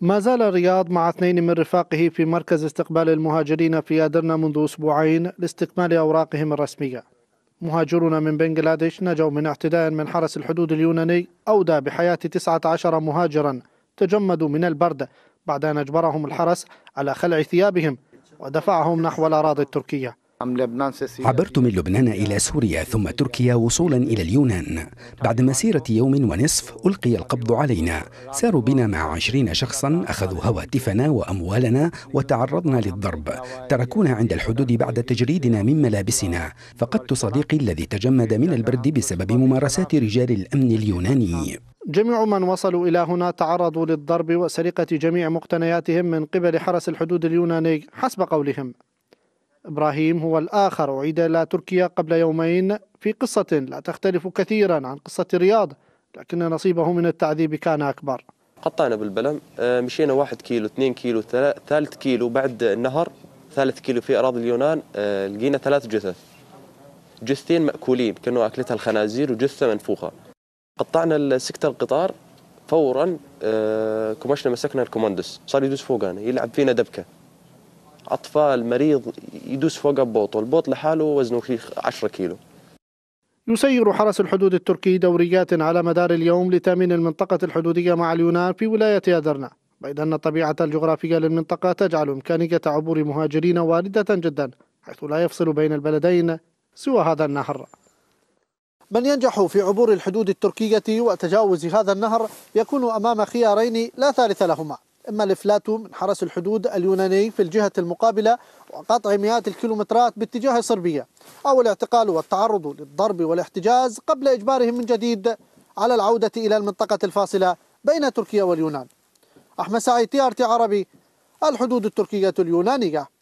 ما زال رياض مع اثنين من رفاقه في مركز استقبال المهاجرين في أدرنا منذ أسبوعين لاستكمال أوراقهم الرسمية مهاجرون من بنغلاديش نجوا من اعتداء من حرس الحدود اليوناني أودى بحياة 19 مهاجرا تجمدوا من البرد بعد أن أجبرهم الحرس على خلع ثيابهم ودفعهم نحو الأراضي التركية عبرت من لبنان إلى سوريا ثم تركيا وصولا إلى اليونان بعد مسيرة يوم ونصف ألقي القبض علينا ساروا بنا مع عشرين شخصا أخذوا هواتفنا وأموالنا وتعرضنا للضرب تركونا عند الحدود بعد تجريدنا من ملابسنا فقدت صديقي الذي تجمد من البرد بسبب ممارسات رجال الأمن اليوناني جميع من وصلوا إلى هنا تعرضوا للضرب وسرقة جميع مقتنياتهم من قبل حرس الحدود اليوناني حسب قولهم إبراهيم هو الآخر أعيد إلى تركيا قبل يومين في قصة لا تختلف كثيرا عن قصة الرياض لكن نصيبه من التعذيب كان أكبر قطعنا بالبلم آه، مشينا واحد كيلو اثنين كيلو ثالث كيلو بعد النهر ثالث كيلو في أراضي اليونان آه، لقينا ثلاث جثث جثتين مأكولين كانوا أكلتها الخنازير وجثة منفوخة قطعنا السكتة القطار فورا آه، كمشنا مسكنا الكوماندوس صار يدوس فوقنا يلعب فينا دبكه أطفال مريض يدوس فوق البوط البوط لحاله وزنه فيه 10 كيلو يسير حرس الحدود التركي دوريات على مدار اليوم لتامين المنطقة الحدودية مع اليونان في ولاية أدرنا بيد أن الطبيعة الجغرافية للمنطقة تجعل إمكانية عبور مهاجرين واردة جدا حيث لا يفصل بين البلدين سوى هذا النهر من ينجح في عبور الحدود التركية وتجاوز هذا النهر يكون أمام خيارين لا ثالث لهما إما الفلاتو من حرس الحدود اليوناني في الجهة المقابلة وقطع مئات الكيلومترات باتجاه صربيا أو الاعتقال والتعرض للضرب والاحتجاز قبل إجبارهم من جديد على العودة إلى المنطقة الفاصلة بين تركيا واليونان أحمد سعيد تي عربي الحدود التركية اليونانية